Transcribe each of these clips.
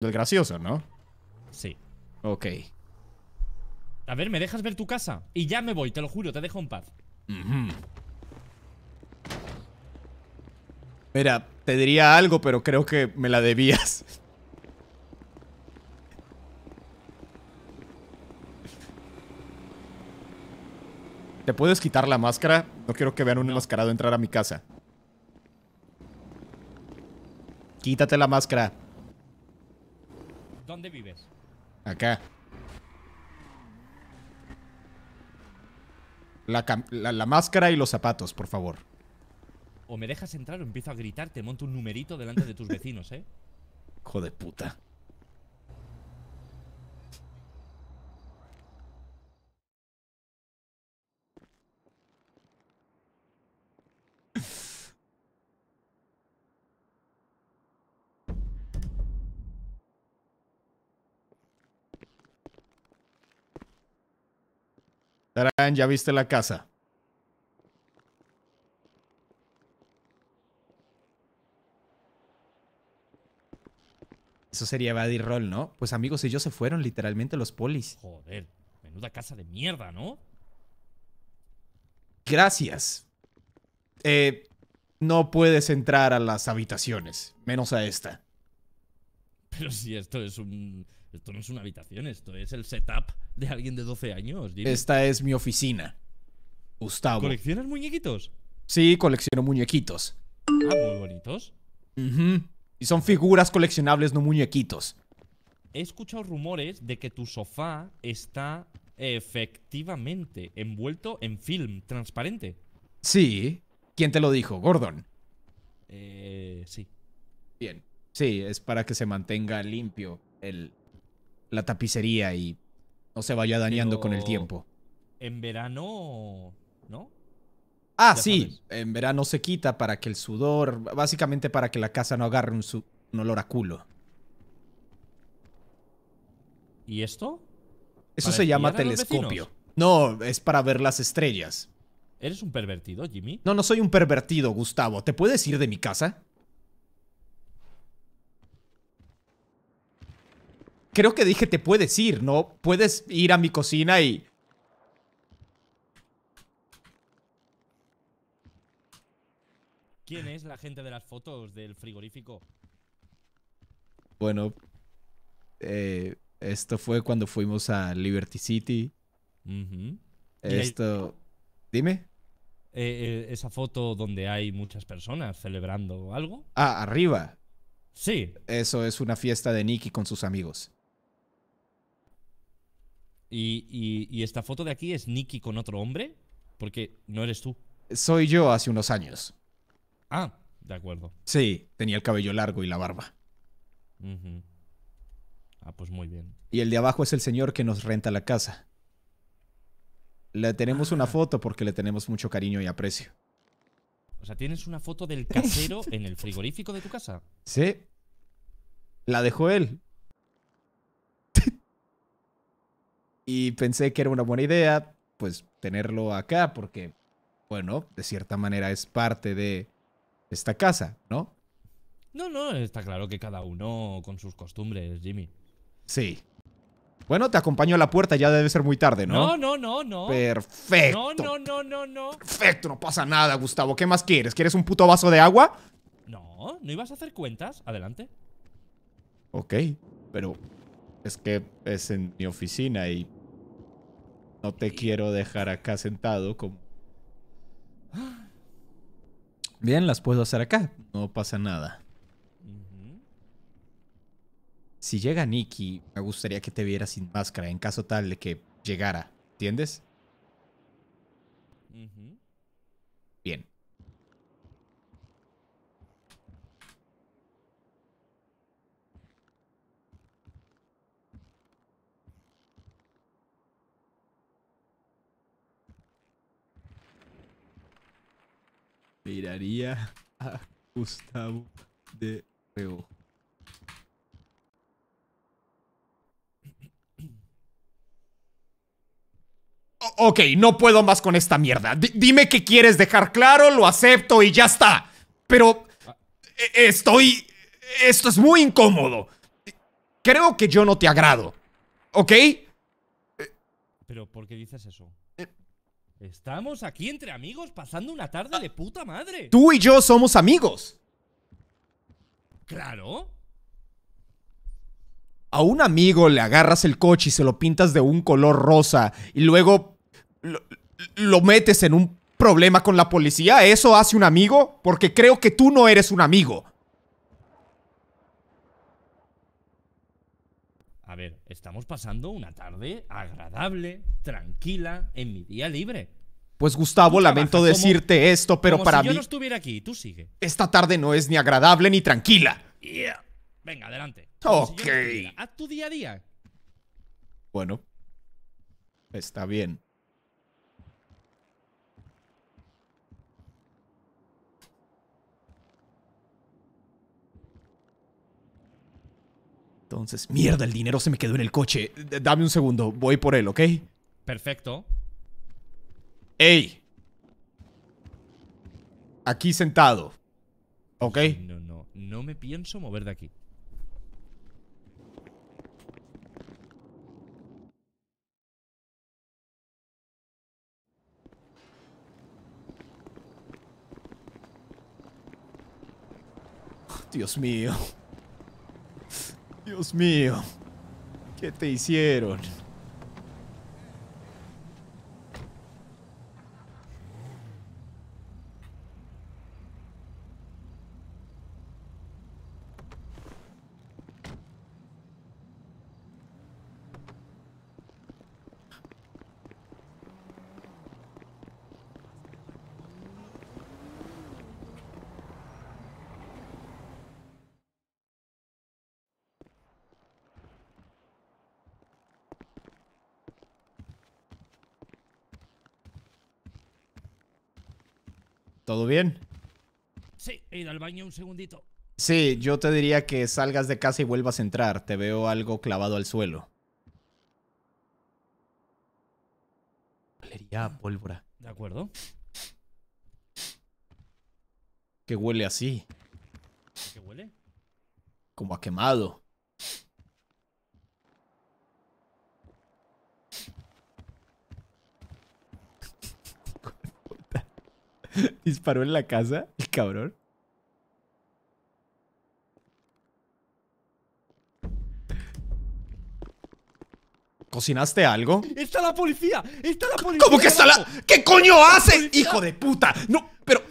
Del gracioso, ¿no? Sí. Ok. A ver, ¿me dejas ver tu casa? Y ya me voy, te lo juro, te dejo en paz. Mira, te diría algo, pero creo que me la debías. ¿Te puedes quitar la máscara? No quiero que vean un enmascarado entrar a mi casa. Quítate la máscara. ¿Dónde vives? Acá. La, máscara y los zapatos, por favor. O me dejas entrar o empiezo a gritar Te monto un numerito delante de tus vecinos, ¿eh? Hijo de puta. ¿ya viste la casa? Eso sería Buddy Roll, ¿no? Pues amigos y yo se fueron literalmente los polis. Joder, menuda casa de mierda, ¿no? Gracias. Eh, no puedes entrar a las habitaciones, menos a esta. Pero si esto es un esto no es una habitación, esto es el setup de alguien de 12 años. Esta es mi oficina. Gustavo. ¿Coleccionas muñequitos? Sí, colecciono muñequitos. Ah, muy bonitos. Y son figuras coleccionables, no muñequitos. He escuchado rumores de que tu sofá está efectivamente envuelto en film transparente. Sí. ¿Quién te lo dijo? Gordon. Eh, sí. Bien. Sí, es para que se mantenga limpio el, la tapicería y no se vaya dañando con el tiempo. En verano, ¿no? Ah, sí, en verano se quita para que el sudor, básicamente para que la casa no agarre un olor a culo. ¿Y esto? Eso se llama telescopio. No, es para ver las estrellas. ¿Eres un pervertido, Jimmy? No, no soy un pervertido, Gustavo. ¿Te puedes ir de mi casa? creo que dije, te puedes ir, ¿no? Puedes ir a mi cocina y... ¿Quién es la gente de las fotos del frigorífico? Bueno, eh, esto fue cuando fuimos a Liberty City. Esto... Dime. Eh, eh, esa foto donde hay muchas personas celebrando algo. Ah, arriba. Sí. Eso es una fiesta de Nicky con sus amigos. Y, esta foto de aquí es Nicky con otro hombre, porque no eres tú. Soy yo hace unos años. Ah, de acuerdo. Sí, tenía el cabello largo y la barba. Ah, pues muy bien. Y el de abajo es el señor que nos renta la casa. Le tenemos una ah. foto porque le tenemos mucho cariño y aprecio. O sea, tienes una foto del casero en el frigorífico de tu casa. Sí. La dejó él. Y pensé que era una buena idea, pues, tenerlo acá, porque, bueno, de cierta manera es parte de esta casa, ¿no? No, no, está claro que cada uno con sus costumbres, Jimmy. Sí. Bueno, te acompaño a la puerta, ya debe ser muy tarde, ¿no? No, no, no, no. Perfecto. No, no, no, no, no. Perfecto, no pasa nada, Gustavo. ¿Qué más quieres? ¿Quieres un puto vaso de agua? No, ¿no ibas a hacer cuentas? Adelante. Ok, pero es que es en mi oficina y no te quiero dejar acá sentado como... Bien, las puedo hacer acá. No pasa nada. Si llega Nicky, me gustaría que te viera sin máscara en caso tal de que llegara. ¿Entiendes? miraría a Gustavo de Ok, no puedo más con esta mierda. dime que quieres dejar claro, lo acepto y ya está. Pero e-, estoy... Esto es muy incómodo. Creo que yo no te agrado. ¿Ok? Pero, ¿por qué dices eso? Estamos aquí entre amigos pasando una tarde de puta madre. Tú y yo somos amigos. Claro. A un amigo le agarras el coche y se lo pintas de un color rosa y luego lo, metes en un problema con la policía. ¿Eso hace un amigo? Porque creo que tú no eres un amigo. A ver, estamos pasando una tarde agradable, tranquila, en mi día libre. Pues Gustavo, lamento decirte esto, pero para si mí... Yo no estuviera aquí, tú sigue. Esta tarde no es ni agradable ni tranquila. Yeah. Venga, adelante. ok. Haz tu día a día. Bueno. Está bien. Entonces, mierda, el dinero se me quedó en el coche. Dame un segundo, voy por él, ¿ok? Perfecto. ¡Ey! Aquí sentado. ¿Ok? No, no, no me pienso mover de aquí. Dios mío. Dios mío, ¿qué te hicieron? ¿Todo bien? Sí, he al baño un segundito. Sí, yo te diría que salgas de casa y vuelvas a entrar. Te veo algo clavado al suelo. Valería pólvora. De acuerdo. ¿Qué huele así? ¿Qué huele? Como ha quemado. Disparó en la casa, el cabrón. ¿Cocinaste algo? ¡Está la policía! ¡Está la policía! ¿Cómo que está la.? ¿Qué coño haces? ¡Hijo de puta! No, pero.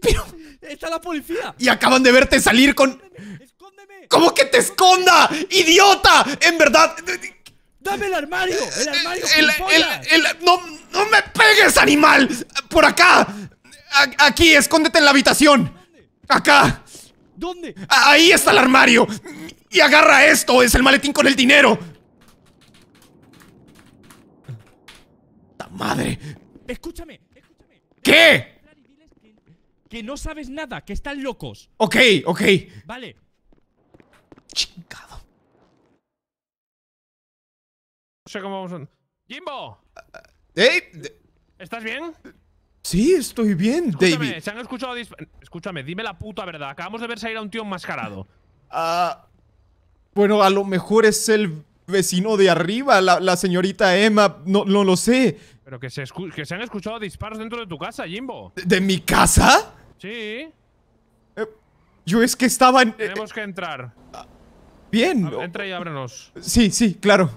Pero. ¡Está la policía! Y acaban de verte salir con. ¡Escóndeme! ¿Cómo que te esconda? ¡Idiota! En verdad. ¡Dame el armario! ¡El armario! no, ¡No me pegues, animal! ¡Por acá! aquí, escóndete en la habitación. Acá. ¿Dónde? ahí está el armario. Y agarra esto, es el maletín con el dinero. ¡Ta madre! Escúchame, escúchame. ¿Qué? Que no sabes nada, que están locos. Ok, ok. Vale. Chingado. No sé cómo vamos a... ¡Jimbo! ¿Eh? ¿Estás bien? Sí, estoy bien, Escúchame, David. Se han escuchado Escúchame, dime la puta verdad. Acabamos de ver salir a un tío enmascarado. Ah. bueno, a lo mejor es el vecino de arriba, la, señorita Emma. No, lo sé. Pero que se, han escuchado disparos dentro de tu casa, Jimbo. ¿De, mi casa? Sí. Eh, yo es que estaba en. Eh, Tenemos que entrar. Bien. Entra y ábrenos. Sí, sí, claro.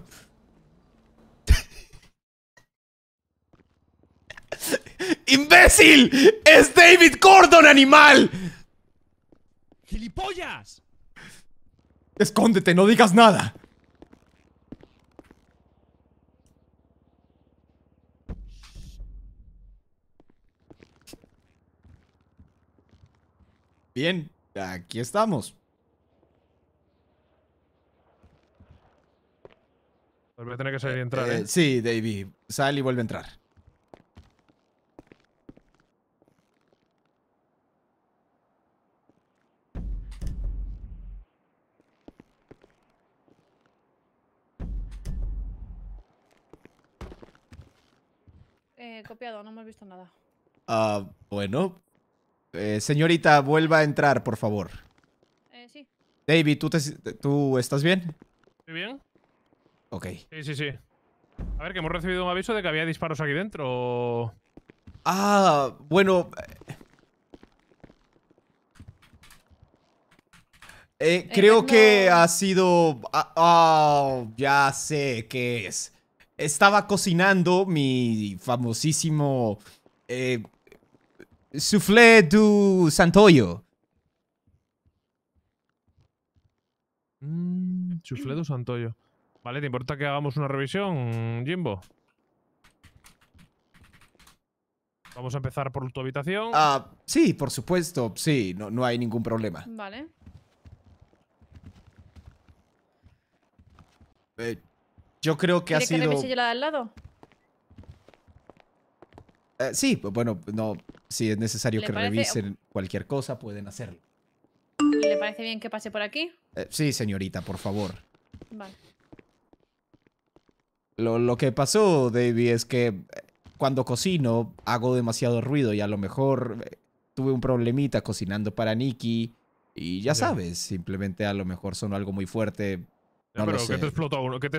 ¡Imbécil! ¡Es David Gordon, animal! ¡Gilipollas! Escóndete, no digas nada. Bien, aquí estamos. Voy a tener que salir y eh, entrar, eh, ¿eh? Sí, David. Sal y vuelve a entrar. visto nada. Ah, bueno. Eh, señorita, vuelva a entrar, por favor. Eh, sí. David, ¿tú, ¿tú estás bien? ¿Estoy bien? Ok. Sí, sí, sí. A ver, que hemos recibido un aviso de que había disparos aquí dentro. Ah, bueno. Eh, eh, creo que ha sido... Ah, ah, ya sé qué es estaba cocinando mi famosísimo eh, soufflé du Santoyo. Mm, soufflé du Santoyo. Vale, ¿te importa que hagamos una revisión, Jimbo? Vamos a empezar por tu habitación. Ah, sí, por supuesto, sí, no, no hay ningún problema. Vale. Eh, yo creo que ha sido... que la de al lado? Eh, sí, bueno, no, si es necesario que revisen cualquier cosa, pueden hacerlo. ¿Le parece bien que pase por aquí? Eh, sí, señorita, por favor. Vale. Lo, que pasó, David, es que eh, cuando cocino hago demasiado ruido y a lo mejor tuve un problemita cocinando para Nikki y ya, ya sabes, simplemente a lo mejor sonó algo muy fuerte ¿Pero que te,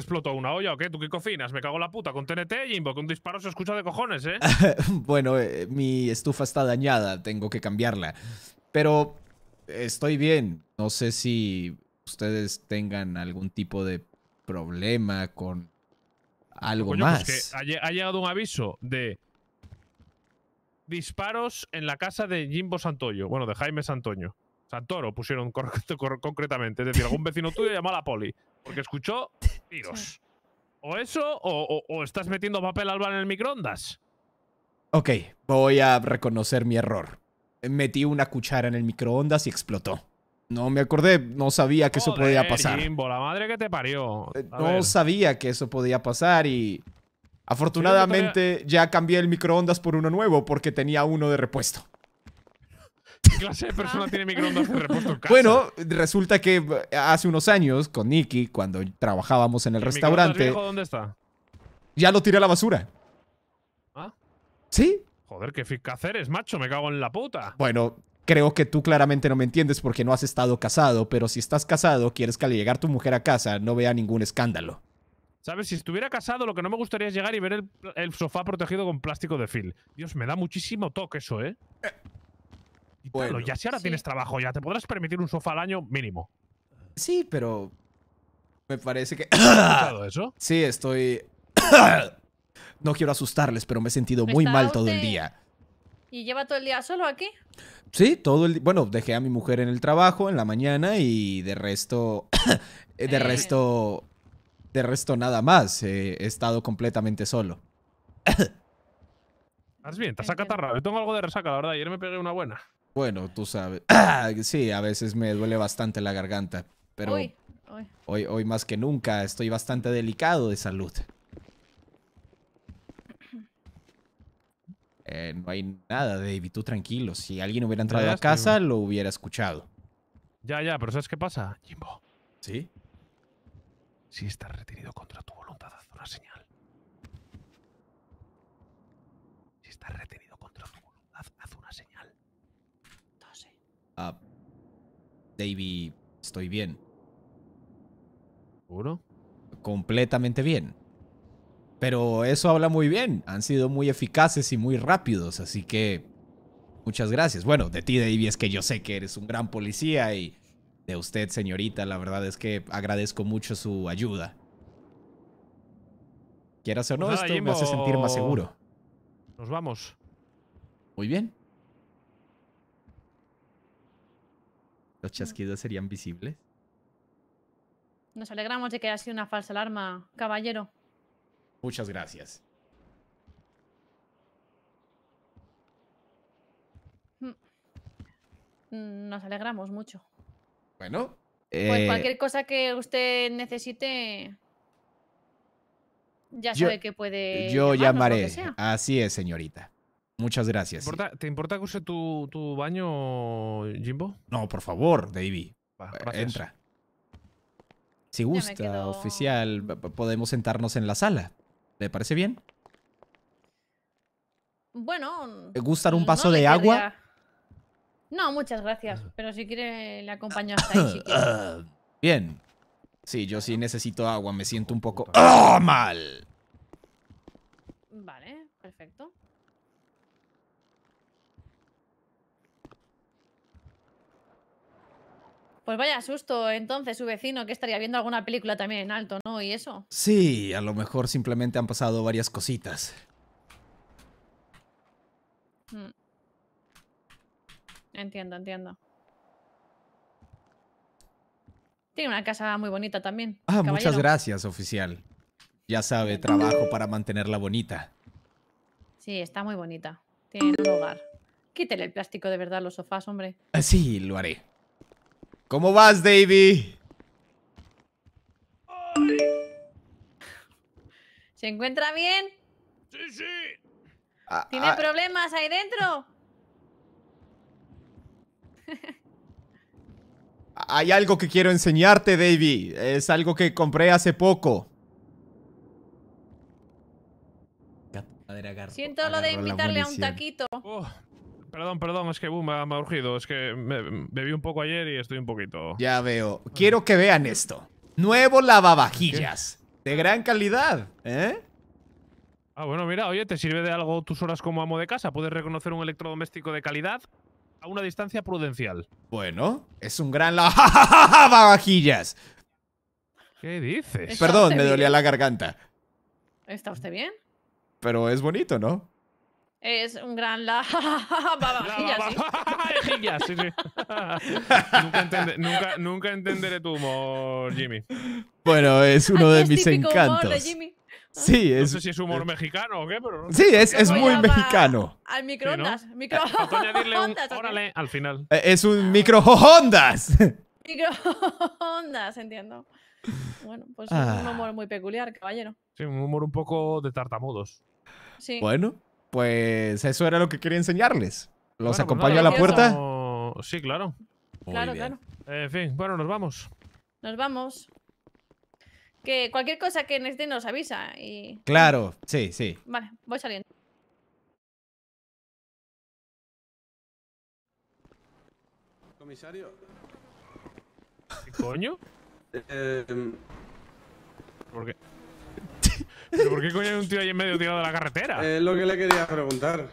explotó, una olla o qué? ¿Tú qué cofinas? Me cago la puta con TNT, Jimbo, que un disparo se escucha de cojones, ¿eh? bueno, eh, mi estufa está dañada, tengo que cambiarla. Pero estoy bien. No sé si ustedes tengan algún tipo de problema con algo pues más. que ha llegado un aviso de disparos en la casa de Jimbo Santoyo. Bueno, de Jaime Santoño. Santoro pusieron concretamente. Es decir, algún vecino tuyo llamó a la poli porque escuchó tiros. O eso, o, estás metiendo papel alba en el microondas. Ok, voy a reconocer mi error. Metí una cuchara en el microondas y explotó. No me acordé, no sabía que eso podía pasar. la madre que te parió. Eh, no sabía que eso podía pasar y afortunadamente ya cambié el microondas por uno nuevo porque tenía uno de repuesto clase de persona tiene microondas repuesto Bueno, resulta que eh, hace unos años con Nicky, cuando trabajábamos en el, ¿El restaurante. ¿Dónde está? Ya lo tiré a la basura. ¿Ah? ¿Sí? Joder, qué hacer es macho, me cago en la puta. Bueno, creo que tú claramente no me entiendes porque no has estado casado, pero si estás casado, quieres que al llegar tu mujer a casa no vea ningún escándalo. ¿Sabes? Si estuviera casado, lo que no me gustaría es llegar y ver el, el sofá protegido con plástico de fil Dios, me da muchísimo toque eso, ¿eh? eh bueno, ya si ahora tienes trabajo, ya te podrás permitir un sofá al año mínimo. Sí, pero. Me parece que. ¿Has escuchado eso? Sí, estoy. no quiero asustarles, pero me he sentido muy mal todo el día. ¿Y lleva todo el día solo aquí? Sí, todo el Bueno, dejé a mi mujer en el trabajo en la mañana y de resto. de eh. resto. De resto, nada más. he estado completamente solo. Estás bien, te has acatarrado. Yo tengo algo de resaca, la verdad. Ayer me pegué una buena. Bueno, tú sabes. sí, a veces me duele bastante la garganta, pero hoy, hoy. más que nunca estoy bastante delicado de salud. Eh, no hay nada, David, tú tranquilo. Si alguien hubiera entrado a casa, lo hubiera escuchado. Ya, ya, pero ¿sabes qué pasa, Jimbo? ¿Sí? Si estás retenido contra tu voluntad, haz una señal. Si estás retenido Davy, estoy bien. ¿Seguro? Completamente bien. Pero eso habla muy bien. Han sido muy eficaces y muy rápidos, así que muchas gracias. Bueno, de ti, David, es que yo sé que eres un gran policía y de usted, señorita, la verdad es que agradezco mucho su ayuda. Quieras o no, pues esto me hace sentir más seguro. Nos vamos. Muy bien. Los chasquidos serían visibles. Nos alegramos de que haya sido una falsa alarma, caballero. Muchas gracias. Mm. Mm, nos alegramos mucho. Bueno. Pues eh, cualquier cosa que usted necesite, ya sabe que puede. Yo llamaré. Así es, señorita. Muchas gracias. ¿Te importa, que use tu, baño, Jimbo? No, por favor, David. Eh, entra. Si gusta, oficial, podemos sentarnos en la sala. ¿Le parece bien? Bueno. ¿Gustan un vaso de agua? No, muchas gracias. Pero si quiere, le acompaño ahí. bien. Sí, yo sí necesito agua. Me siento un poco. mal! Vale, perfecto. Pues vaya susto, entonces su vecino que estaría viendo alguna película también en alto, ¿no? Y eso. Sí, a lo mejor simplemente han pasado varias cositas. Hmm. Entiendo, entiendo. Tiene una casa muy bonita también. Ah, muchas gracias, oficial. Ya sabe, trabajo para mantenerla bonita. Sí, está muy bonita. Tiene un hogar. Quítele el plástico de verdad a los sofás, hombre. Ah, sí, lo haré. ¿Cómo vas, Davy? ¿Se encuentra bien? Sí, sí. Ah, ¿Tiene ah. problemas ahí dentro? Hay algo que quiero enseñarte, Davy. Es algo que compré hace poco. Siento lo de invitarle a un taquito. Oh. Perdón, perdón, es que boom, uh, me ha urgido. Es que me, bebí un poco ayer y estoy un poquito. Ya veo. Quiero que vean esto. Nuevo lavavajillas. De gran calidad, ¿eh? Ah, bueno, mira, oye, ¿te sirve de algo tus horas como amo de casa? ¿Puedes reconocer un electrodoméstico de calidad a una distancia prudencial? Bueno, es un gran lavavajillas. ¿Qué dices? Perdón, me dolía la garganta. ¿Está usted bien? Pero es bonito, ¿no? Es un gran la vajilla, sí, sí. nunca, entenderé tu humor, Jimmy. Bueno, es uno de mis encantos. Humor de Jimmy. Sí, es, no sé si es humor mexicano o qué, pero... Sí, es, es muy mexicano. Al microondas. Eh, microondas. órale al final. Eh, es un microondas. microondas, entiendo. Bueno, pues es un ah. humor muy peculiar, caballero. Sí, un humor un poco de tartamudos. Sí. Bueno, pues eso era lo que quería enseñarles. ¿Los pues acompaño a la puerta? Sí, claro. claro, claro. En fin, bueno, nos vamos. Nos vamos. Que cualquier cosa que en este nos avisa y... Claro, sí, sí. Vale, voy saliendo. Comisario. ¿Qué coño? eh, em, ¿Por qué? ¿Pero por qué coño hay un tío ahí en medio tirado de la carretera? Es lo que le quería preguntar.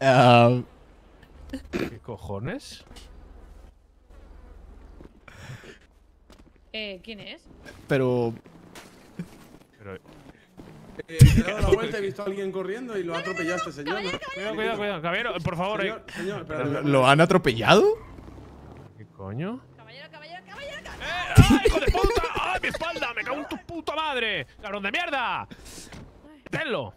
Ah. ¿Qué cojones? Eh, ¿quién es? Pero... Pero... Eh, he dado la vuelta, he visto a alguien corriendo y lo ha atropellado este señor. Cuidado, cuidado, cuidado. Caballero, por favor. Eh. Señor, señor, ¿Lo, han atropellado? ¿Qué coño? Caballero, caballero, caballero, caballero. ¡Eh! hijo de puta! mi espalda! ¡Me cago en tu puta madre! ¡Cabrón de mierda! ¡Tenlo!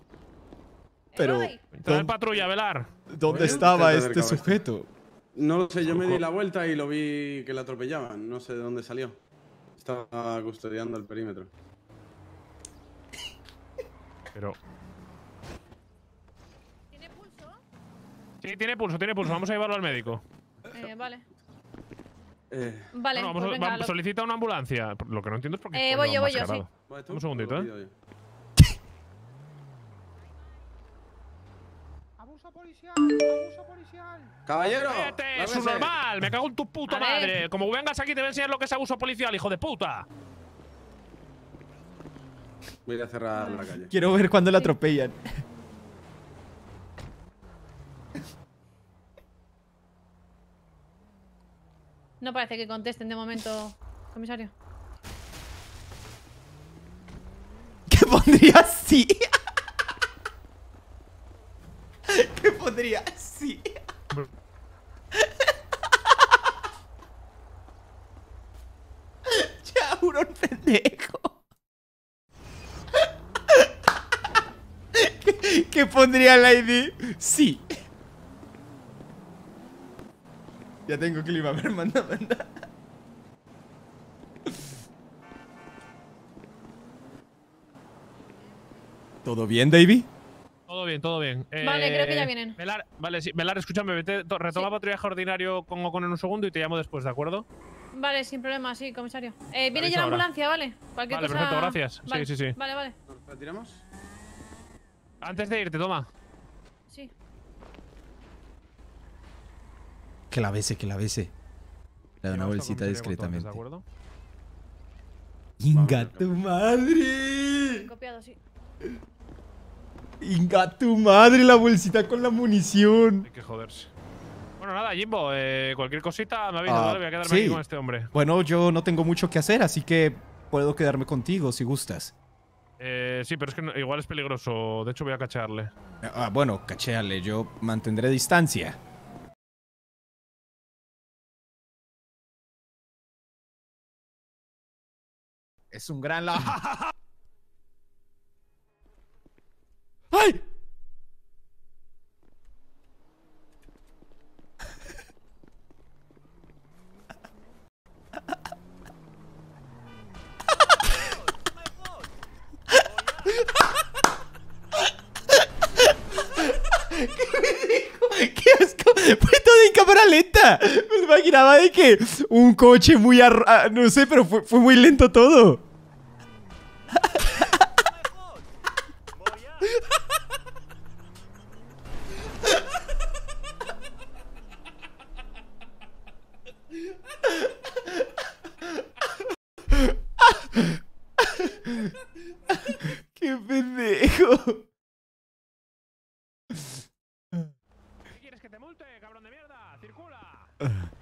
Pero... en patrulla, velar. ¿Dónde estaba este sujeto? No lo sé, yo me di la vuelta y lo vi que le atropellaban. No sé de dónde salió. Estaba custodiando el perímetro. Pero... ¿Tiene pulso? Sí, tiene pulso, tiene pulso. Vamos a llevarlo al médico. Eh, vale. Eh, Vale, vamos pues venga, solicita una ambulancia. Lo que no entiendo es por qué. Eh, voy yo, voy yo, sí. Un segundito, ¿eh? Abuso policial, abuso policial. ¡Caballero! ¡Cállate, es normal! ¡Me cago en tu puta madre! Como vengas aquí te voy a enseñar lo que es abuso policial, hijo de puta. Voy a cerrar la calle. Quiero ver cuando le atropellan. No parece que contesten de momento, comisario. ¿Qué pondría sí? ¿Qué pondría sí? ya, un pendejo. ¿Qué, pondría la Sí. Ya tengo clima, a ver, manda, manda. ¿Todo bien, Davy? Todo bien, todo bien. Vale, creo que ya eh, vienen. Melar, vale, sí, Melar, escúchame, vete, retoma sí. patrullaje ordinario con Ocon en un segundo y te llamo después, ¿de acuerdo? Vale, sin problema, sí, comisario. Eh, viene ya la ambulancia, ¿vale? Cualquier vale, perfecto, gracias. sí, sí, sí. Vale, vale. tiramos? Antes de irte, toma. Sí. Que la bese, que la bese. Le da una bolsita discretamente. ¿De acuerdo? ¡Inga tu madre! Copiado, sí. ¡Inga tu madre! La bolsita con la munición. Hay que joderse. Bueno, nada, Jimbo, eh, cualquier cosita me avisa, ah, Voy a quedarme aquí con este hombre. Bueno, yo no tengo mucho que hacer, así que puedo quedarme contigo si gustas. Eh, sí, pero es que igual es peligroso. De hecho, voy a cacharle. Ah, bueno, cachéale. Yo mantendré distancia. Es un gran la. ¡Ay! ¿Qué me dijo? ¡Qué asco! ¡Fue todo en cámara lenta! imaginaba de que un coche muy... Arra... Ah, no sé, pero fue, fue muy lento todo. ¡Qué pendejo! ¿Quieres que te multe, cabrón de mierda? ¡Circula!